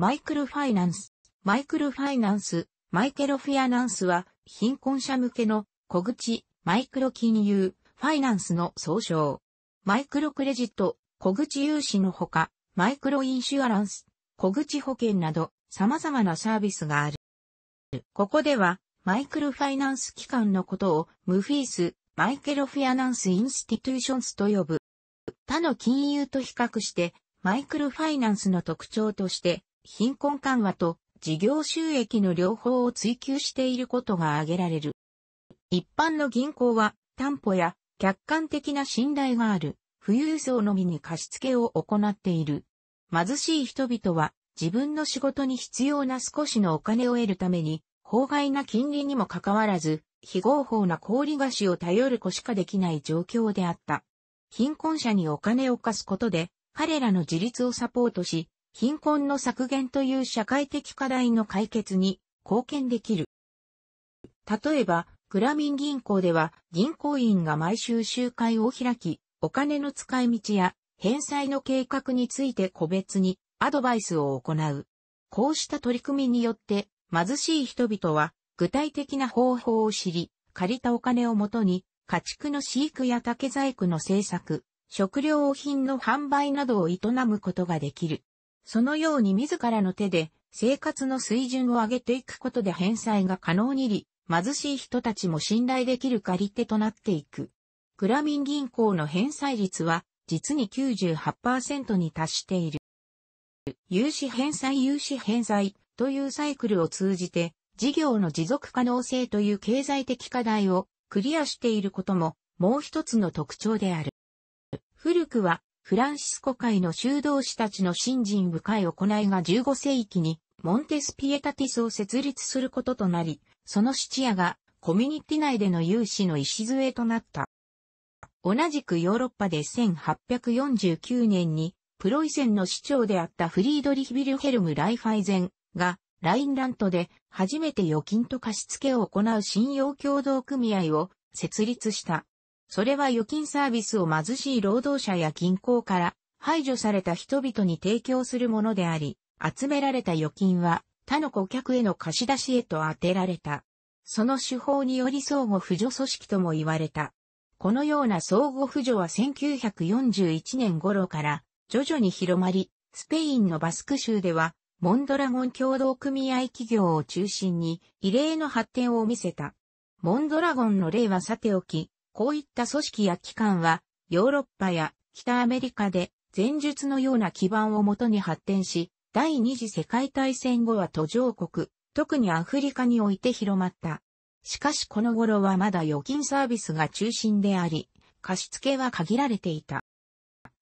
マイクルファイナンス。マイクルファイナンス、マイケロフィアナンスは、貧困者向けの、小口、マイクロ金融、ファイナンスの総称。マイクロクレジット、小口融資のほか、マイクロインシュアランス、小口保険など、様々なサービスがある。ここでは、マイクロファイナンス機関のことを、ムフィース、マイケロフィアナンスインスティテューションスと呼ぶ。他の金融と比較して、マイクロファイナンスの特徴として、貧困緩和と事業収益の両方を追求していることが挙げられる。一般の銀行は担保や客観的な信頼がある富裕層のみに貸付を行っている。貧しい人々は自分の仕事に必要な少しのお金を得るために、法外な金利にもかかわらず、非合法な氷菓子を頼る子しかできない状況であった。貧困者にお金を貸すことで、彼らの自立をサポートし、貧困の削減という社会的課題の解決に貢献できる。例えば、グラミン銀行では銀行員が毎週集会を開き、お金の使い道や返済の計画について個別にアドバイスを行う。こうした取り組みによって貧しい人々は具体的な方法を知り、借りたお金をもとに家畜の飼育や竹細工の製作、食料品の販売などを営むことができる。そのように自らの手で生活の水準を上げていくことで返済が可能にり、貧しい人たちも信頼できる借り手となっていく。グラミン銀行の返済率は実に98%に達している。融資返済融資返済というサイクルを通じて事業の持続可能性という経済的課題をクリアしていることももう一つの特徴である。古くはフランシスコ会の修道士たちの信心深い行いが15世紀にモンテスピエタティスを設立することとなり、その質屋がコミュニティ内での有志の礎となった。同じくヨーロッパで1849年にプロイセンの市長であったフリードリヒビルヘルム・ライファイゼンがラインラントで初めて預金と貸付を行う信用共同組合を設立した。それは預金サービスを貧しい労働者や銀行から排除された人々に提供するものであり、集められた預金は他の顧客への貸し出しへと当てられた。その手法により相互扶助組織とも言われた。このような相互扶助は1941年頃から徐々に広まり、スペインのバスク州ではモンドラゴン共同組合企業を中心に異例の発展を見せた。モンドラゴンの例はさておき、こういった組織や機関は、ヨーロッパや北アメリカで前述のような基盤をもとに発展し、第二次世界大戦後は途上国、特にアフリカにおいて広まった。しかしこの頃はまだ預金サービスが中心であり、貸付は限られていた。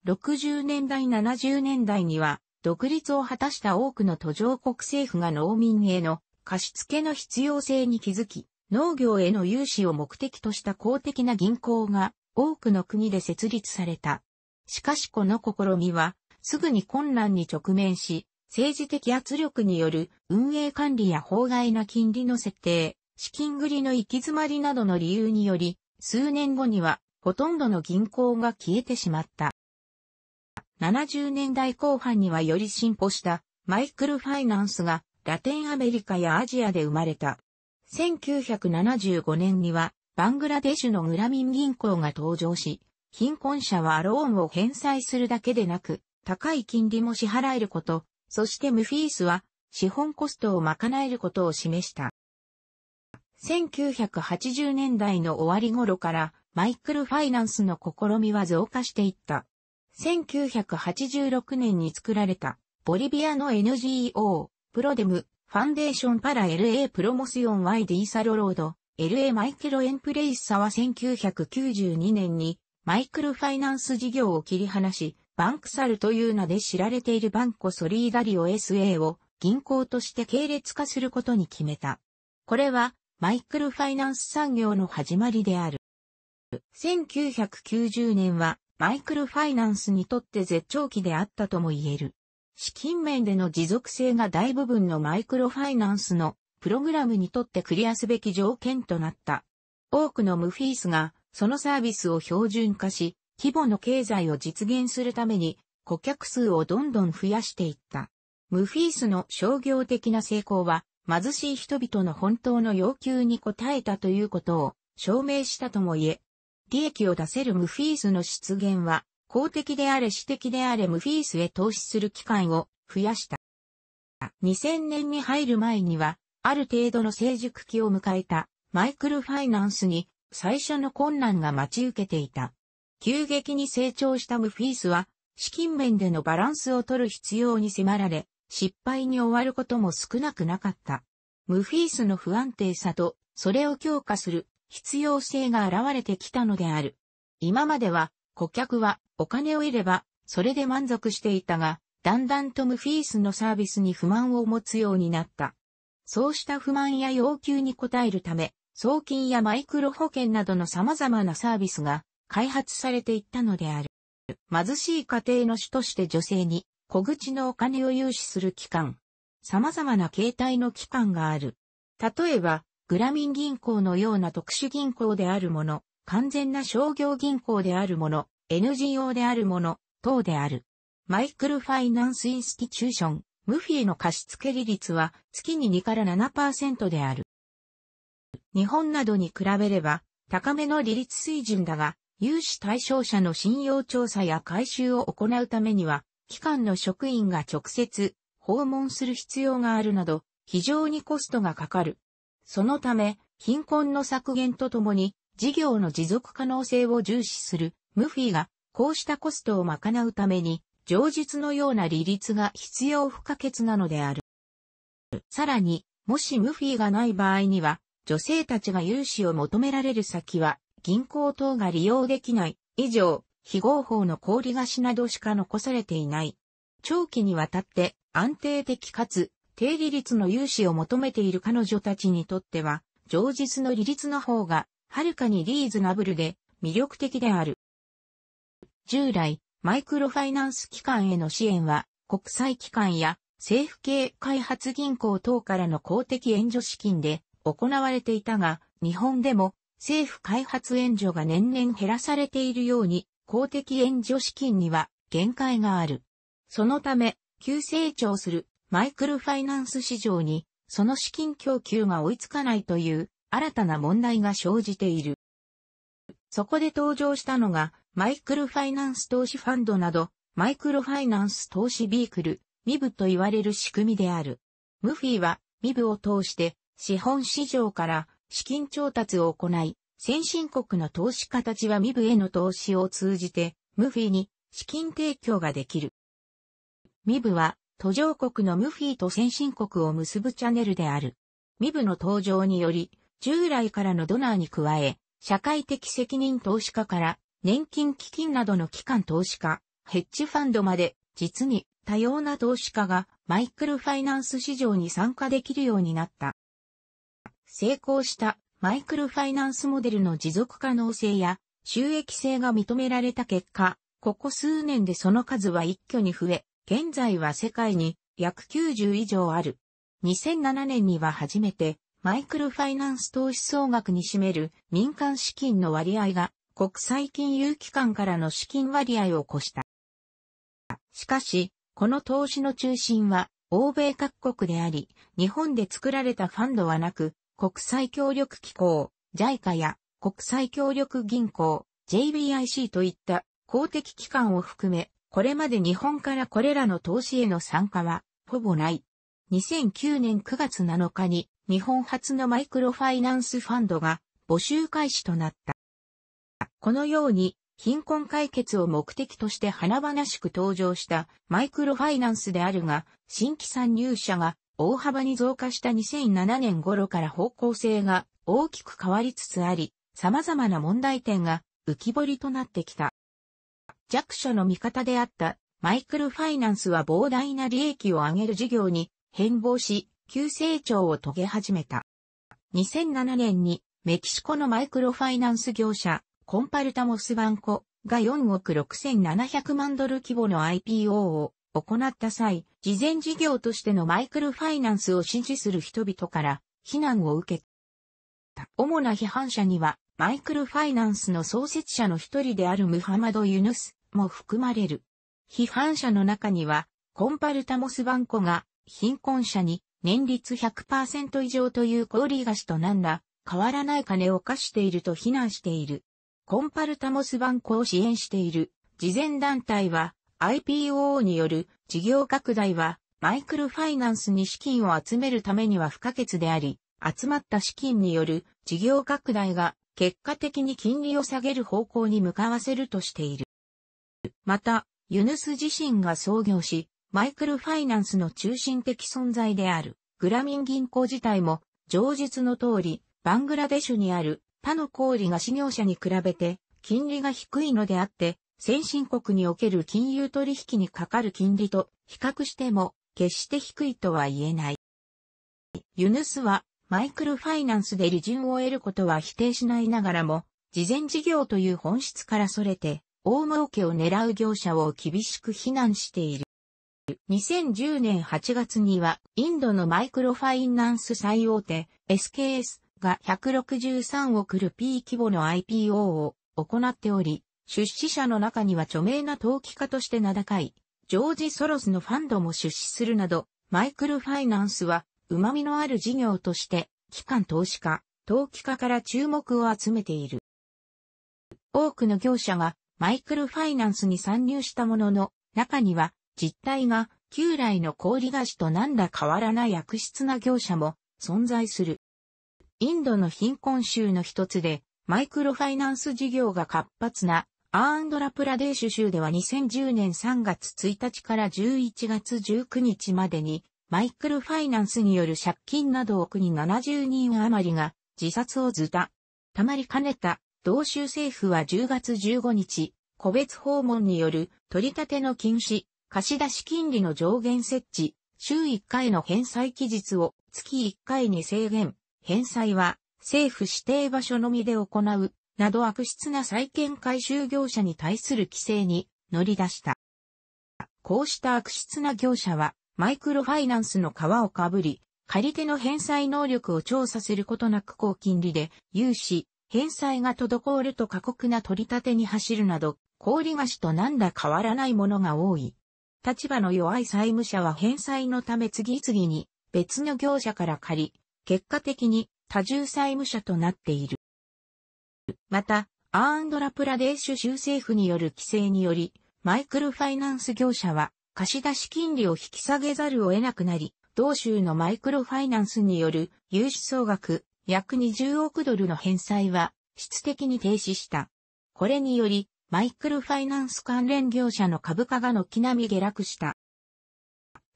60年代70年代には、独立を果たした多くの途上国政府が農民への貸付の必要性に気づき、農業への融資を目的とした公的な銀行が多くの国で設立された。しかしこの試みは、すぐに困難に直面し、政治的圧力による運営管理や法外な金利の設定、資金繰りの行き詰まりなどの理由により、数年後にはほとんどの銀行が消えてしまった。70年代後半にはより進歩したマイクロファイナンスがラテンアメリカやアジアで生まれた。1975年には、バングラデシュのグラミン銀行が登場し、貧困者はローンを返済するだけでなく、高い金利も支払えること、そしてムフィースは資本コストを賄えることを示した。1980年代の終わり頃からマイクロファイナンスの試みは増加していった。1986年に作られたボリビアの NGO プロデムファンデーションパラ LA プロモスヨン YD サロロード、LA マイクロエンプレイスサは1992年にマイクロファイナンス事業を切り離し、バンクサルという名で知られているバンコソリーダリオ SA を銀行として系列化することに決めた。これはマイクロファイナンス産業の始まりである。1990年はマイクロファイナンスにとって絶頂期であったとも言える。資金面での持続性が大部分のマイクロファイナンスのプログラムにとってクリアすべき条件となった。多くのムフィースがそのサービスを標準化し、規模の経済を実現するために顧客数をどんどん増やしていった。ムフィースの商業的な成功は貧しい人々の本当の要求に応えたということを証明したとも言え、利益を出せるムフィースの出現は公的であれ私的であれムフィースへ投資する機会を増やした。2000年に入る前には、ある程度の成熟期を迎えたマイクロファイナンスに最初の困難が待ち受けていた。急激に成長したムフィースは、資金面でのバランスを取る必要に迫られ、失敗に終わることも少なくなかった。ムフィースの不安定さと、それを強化する必要性が現れてきたのである。今までは、顧客はお金を得れば、それで満足していたが、だんだんとムフィースのサービスに不満を持つようになった。そうした不満や要求に応えるため、送金やマイクロ保険などの様々なサービスが開発されていったのである。貧しい家庭の主として女性に小口のお金を融資する機関。様々な形態の機関がある。例えば、グラミン銀行のような特殊銀行であるもの、完全な商業銀行であるもの、NGO であるもの、等である。マイクロファイナンスインスティチューション、ムフィへの貸付利率は月に2から7%である。日本などに比べれば高めの利率水準だが、融資対象者の信用調査や回収を行うためには、機関の職員が直接訪問する必要があるなど、非常にコストがかかる。そのため、貧困の削減とともに、事業の持続可能性を重視するムフィが、こうしたコストを賄うために、上述のような利率が必要不可欠なのである。さらに、もしムフィがない場合には、女性たちが融資を求められる先は、銀行等が利用できない、以上、非合法の氷菓子などしか残されていない。長期にわたって安定的かつ低利率の融資を求めている彼女たちにとっては、上述の利率の方がはるかにリーズナブルで魅力的である。従来、マイクロファイナンス機関への支援は、国際機関や政府系開発銀行等からの公的援助資金で行われていたが、日本でも政府開発援助が年々減らされているように、公的援助資金には限界がある。そのため、急成長するマイクロファイナンス市場に、その資金供給が追いつかないという新たな問題が生じている。そこで登場したのが、マイクロファイナンス投資ファンドなど、マイクロファイナンス投資ビークル、ミブと言われる仕組みである。ムフィは、ミブを通して、資本市場から資金調達を行い、先進国の投資家たちはミブへの投資を通じて、ムフィに資金提供ができる。ミブは、途上国のムフィと先進国を結ぶチャンネルである。ミブの登場により、従来からのドナーに加え、社会的責任投資家から年金基金などの機関投資家、ヘッジファンドまで実に多様な投資家がマイクロファイナンス市場に参加できるようになった。成功したマイクロファイナンスモデルの持続可能性や収益性が認められた結果、ここ数年でその数は一挙に増え、現在は世界に約90以上ある。2007年には初めてマイクロファイナンス投資総額に占める民間資金の割合が国際金融機関からの資金割合を越した。しかし、この投資の中心は欧米各国であり、日本で作られたファンドはなく、国際協力機構、JICA や国際協力銀行、JBIC といった公的機関を含め、これまで日本からこれらの投資への参加は、ほぼない。2009年9月7日に日本初のマイクロファイナンスファンドが募集開始となった。このように、貧困解決を目的として華々しく登場したマイクロファイナンスであるが、新規参入者が大幅に増加した2007年頃から方向性が大きく変わりつつあり、様々な問題点が浮き彫りとなってきた。弱者の味方であったマイクロファイナンスは膨大な利益を上げる事業に変貌し、急成長を遂げ始めた。2007年にメキシコのマイクロファイナンス業者、コンパルタモスバンコが4億6700万ドル規模の IPO を行った際、事前事業としてのマイクロファイナンスを支持する人々から非難を受けた。主な批判者には、マイクロファイナンスの創設者の一人であるムハマド・ユヌスも含まれる。批判者の中には、コンパルタモスバンコが貧困者に年率100%以上という小売菓子と何ら変わらない金を貸していると非難している。コンパルタモスバンクを支援している慈善団体は IPO による事業拡大はマイクロファイナンスに資金を集めるためには不可欠であり、集まった資金による事業拡大が結果的に金利を下げる方向に向かわせるとしている。また、ユヌス自身が創業し、マイクルファイナンスの中心的存在である、グラミン銀行自体も、上述の通り、バングラデシュにある他の小売が事業者に比べて、金利が低いのであって、先進国における金融取引にかかる金利と比較しても、決して低いとは言えない。ユヌスは、マイクルファイナンスで利潤を得ることは否定しないながらも、事前事業という本質からそれて、大儲けを狙う業者を厳しく非難している。2010年8月には、インドのマイクロファイナンス最大手、SKS が163億ルピー規模の IPO を行っており、出資者の中には著名な投機家として名高い、ジョージ・ソロスのファンドも出資するなど、マイクロファイナンスは、旨味のある事業として、機関投資家、投機家から注目を集めている。多くの業者がマイクロファイナンスに参入したものの、中には実態が旧来の氷菓子と何ら変わらない悪質な業者も存在する。インドの貧困州の一つで、マイクロファイナンス事業が活発なアーンドラプラデーシュ州では2010年3月1日から11月19日までに、マイクロファイナンスによる借金などを国70人余りが自殺を図た。たまりかねた、同州政府は10月15日、個別訪問による取り立ての禁止、貸出金利の上限設置、週1回の返済期日を月1回に制限、返済は政府指定場所のみで行う、など悪質な債権回収業者に対する規制に乗り出した。こうした悪質な業者は、マイクロファイナンスの皮をかぶり、借り手の返済能力を調査することなく高金利で融資、返済が滞ると過酷な取り立てに走るなど、氷菓子となんら変わらないものが多い。立場の弱い債務者は返済のため次々に別の業者から借り、結果的に多重債務者となっている。また、アーンドラプラデーシュ州政府による規制により、マイクロファイナンス業者は貸出金利を引き下げざるを得なくなり、同州のマイクロファイナンスによる融資総額約20億ドルの返済は質的に停止した。これによりマイクロファイナンス関連業者の株価が軒並み下落した。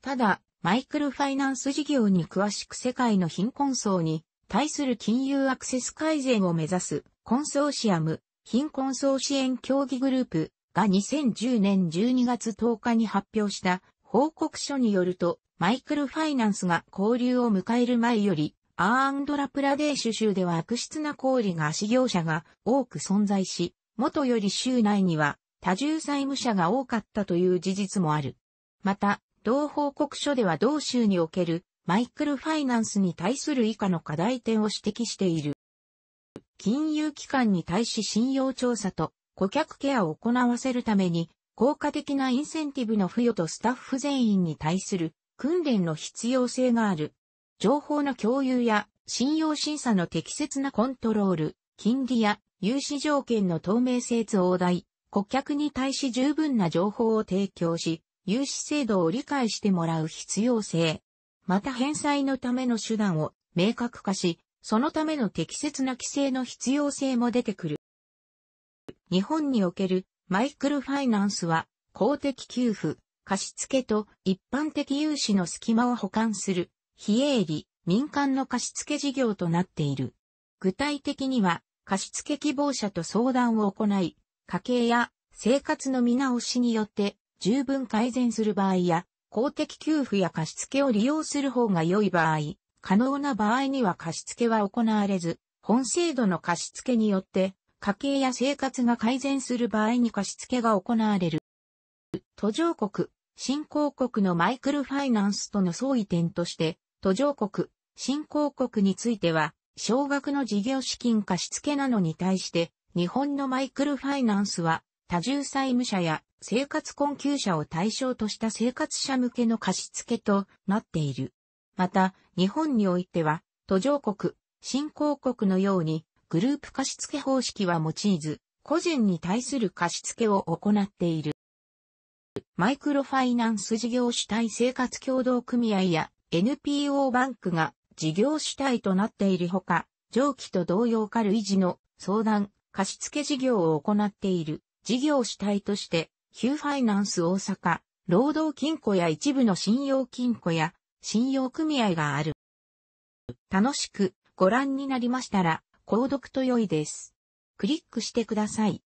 ただ、マイクロファイナンス事業に詳しく世界の貧困層に対する金融アクセス改善を目指すコンソーシアム貧困層支援協議グループが2010年12月10日に発表した報告書によるとマイクロファイナンスが交流を迎える前よりアーンドラプラデーシュ州では悪質な行為が事業者が多く存在し、元より州内には多重債務者が多かったという事実もある。また、同報告書では同州におけるマイクロファイナンスに対する以下の課題点を指摘している。金融機関に対し信用調査と顧客ケアを行わせるために効果的なインセンティブの付与とスタッフ全員に対する訓練の必要性がある。情報の共有や信用審査の適切なコントロール、金利や融資条件の透明性増大、顧客に対し十分な情報を提供し、融資制度を理解してもらう必要性。また返済のための手段を明確化し、そのための適切な規制の必要性も出てくる。日本におけるマイクロファイナンスは公的給付、貸付と一般的融資の隙間を補完する非営利民間の貸付事業となっている。具体的には貸付希望者と相談を行い、家計や生活の見直しによって十分改善する場合や、公的給付や貸付を利用する方が良い場合、可能な場合には貸付は行われず、本制度の貸付によって家計や生活が改善する場合に貸付が行われる。途上国、新興国のマイクロファイナンスとの相違点として、途上国、新興国については、少額の事業資金貸付なのに対して、日本のマイクロファイナンスは、多重債務者や生活困窮者を対象とした生活者向けの貸付となっている。また、日本においては、途上国、新興国のように、グループ貸付方式は用いず、個人に対する貸付を行っている。マイクロファイナンス事業主体生活協同組合や NPO バンクが事業主体となっているほか、上記と同様か維持の相談、貸付事業を行っている事業主体として、ヒューファイナンス大阪、労働金庫や一部の信用金庫や信用組合がある。楽しくご覧になりましたら、購読と良いです。クリックしてください。